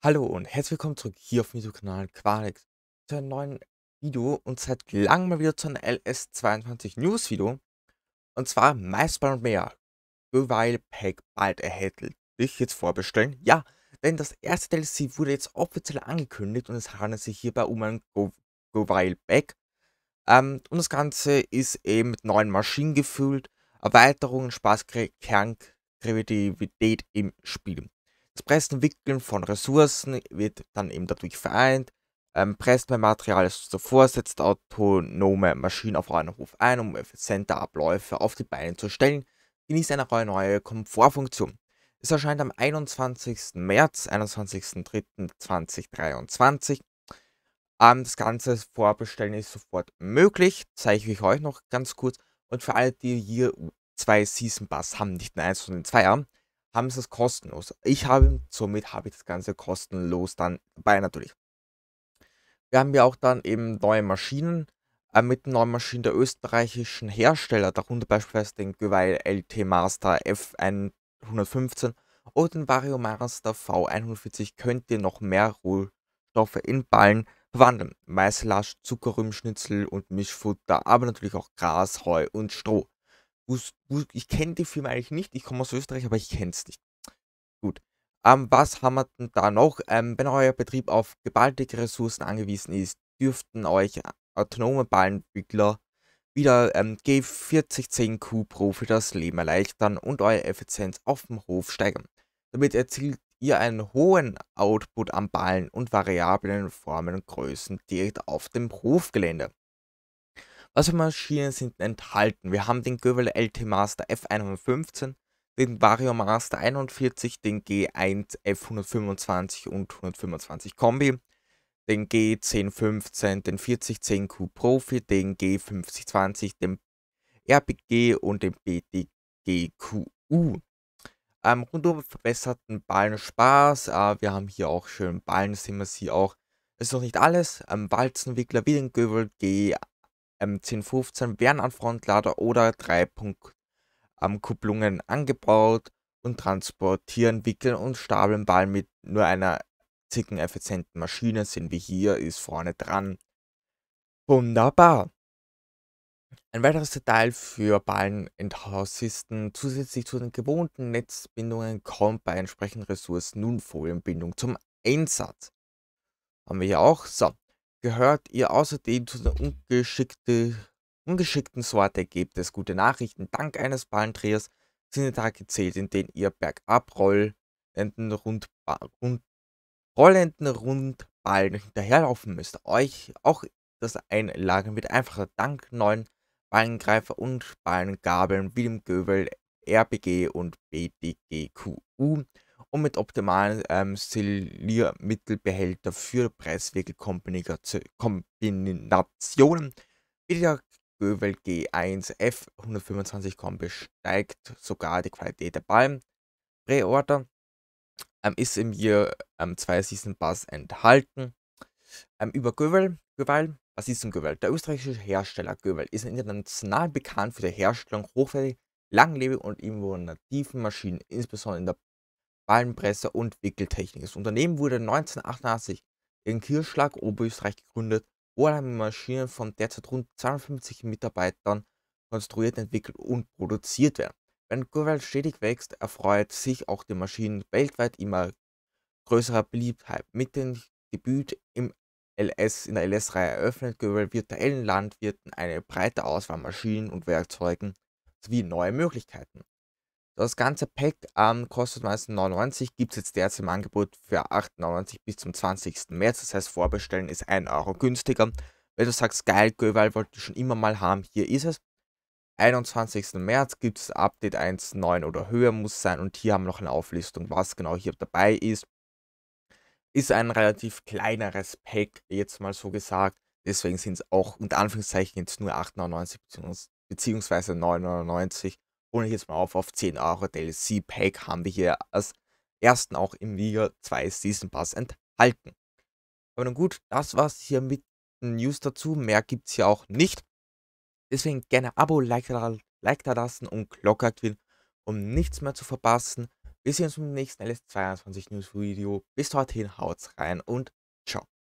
Hallo und herzlich willkommen zurück hier auf dem YouTube-Kanal Quarix zu einem neuen Video und seit langem mal wieder zu einem LS22 News Video und zwar MySpan und mehr. Mobile Pack bald erhältlich jetzt vorbestellen. Ja, denn das erste DLC wurde jetzt offiziell angekündigt und es handelt sich hierbei um ein Go Mobile Pack. Ähm, und das Ganze ist eben mit neuen Maschinen gefüllt, Erweiterungen, Spaß, Kernkreativität im Spiel. Das Pressenwickeln von Ressourcen wird dann eben dadurch vereint. Ähm, presst mehr Material als zuvor, setzt autonome Maschinen auf euren Hof ein, um effiziente Abläufe auf die Beine zu stellen. Genießt eine neue Komfortfunktion. Es erscheint am 21. März, 21.03.2023. Ähm, das ganze Vorbestellen ist sofort möglich, zeige ich euch noch ganz kurz. Und für alle, die hier zwei Season Pass haben, nicht nur eins, sondern zwei haben, haben sie es kostenlos. Ich habe, somit habe ich das Ganze kostenlos dann dabei natürlich. Wir haben ja auch dann eben neue Maschinen äh, mit neuen Maschinen der österreichischen Hersteller, darunter beispielsweise den Geweih LT Master F115 oder den Vario Master V140 könnt ihr noch mehr Rohstoffe in Ballen verwandeln. Maislasch, Zuckerrübenschnitzel und Mischfutter, aber natürlich auch Gras, Heu und Stroh ich kenne die Firma eigentlich nicht. Ich komme aus Österreich, aber ich kenne es nicht. Gut. Ähm, was haben wir denn da noch? Ähm, wenn euer Betrieb auf gewaltige Ressourcen angewiesen ist, dürften euch autonome Ballentwickler wieder ähm, G4010Q Pro für das Leben erleichtern und eure Effizienz auf dem Hof steigern. Damit erzielt ihr einen hohen Output an Ballen und variablen Formen und Größen direkt auf dem Hofgelände. Was für Maschinen sind enthalten? Wir haben den Göbel LT Master F115, den Vario Master 41, den G1 F125 und 125 Kombi, den G1015, den 4010Q Profi, den G5020, den RPG und den BDGQU. Ähm, rundum verbesserten Ballenspaß. Äh, wir haben hier auch schön Ballen, sehen wir sie auch. Das ist noch nicht alles. Ähm, Walzenwickler wie den Göbel G m ähm, 1015 werden an Frontlader oder 3-Punkt-Kupplungen ähm, angebaut und transportieren, wickeln und stapeln Ball mit nur einer zicken effizienten Maschine. Sind wir hier, ist vorne dran. Wunderbar. Ein weiteres Detail für Ballenenthausisten zusätzlich zu den gewohnten Netzbindungen kommt bei entsprechenden Ressourcen nun Folienbindung zum Einsatz. Haben wir hier auch. So, gehört ihr außerdem zu der ungeschickte, ungeschickten Sorte, gibt es gute Nachrichten. Dank eines Ballendrehers sind die Tage gezählt, in denen ihr bergab rollenden, rund, rund, rollenden Rundballen hinterherlaufen müsst. Euch auch das Einlagen wird einfacher. Dank neuen Ballengreifer und Ballengabeln wie dem Göbel RBG und BDGQU und mit optimalen ähm, Siliermittelbehälter für Preiswirkelkombinationen wie der Gövel G1F 125 Kombi steigt sogar die Qualität der Ballen. Reorder ähm, ist im Year 2 ähm, Season Pass enthalten. Ähm, über Gövel, Gövel, was ist ein Gövel? Der österreichische Hersteller Gövel ist international bekannt für die Herstellung hochwertiger, langlebig und innovativen Maschinen, insbesondere in der Ballenpresse und Wickeltechnik. Das Unternehmen wurde 1988 in Kirschlag, Oberösterreich gegründet, wurde eine Maschinen von derzeit rund 52 Mitarbeitern konstruiert, entwickelt und produziert werden. Wenn Gorel stetig wächst, erfreut sich auch die Maschinen weltweit immer größerer Beliebtheit. Mit dem Debüt im LS, in der LS-Reihe eröffnet Gorel virtuellen Landwirten eine breite Auswahl Maschinen und Werkzeugen sowie neue Möglichkeiten. Das ganze Pack ähm, kostet meistens 99, gibt es jetzt derzeit im Angebot für 8,99 bis zum 20. März. Das heißt, vorbestellen ist 1 Euro günstiger. Wenn du sagst, geil, Göval wollte ich schon immer mal haben, hier ist es. 21. März gibt es Update 1.9 oder höher muss sein und hier haben wir noch eine Auflistung, was genau hier dabei ist. Ist ein relativ kleineres Pack, jetzt mal so gesagt. Deswegen sind es auch unter Anführungszeichen jetzt nur 8,99 bzw. 9,99 hole ich jetzt mal auf auf 10 Euro DLC Pack haben wir hier als ersten auch im Liga 2 Season Pass enthalten. Aber nun gut, das war's hier mit den News dazu. Mehr gibt's hier auch nicht. Deswegen gerne Abo, Like da, like da lassen und Glocke aktivieren, um nichts mehr zu verpassen. Wir sehen uns im nächsten LS22 News Video. Bis dorthin, haut's rein und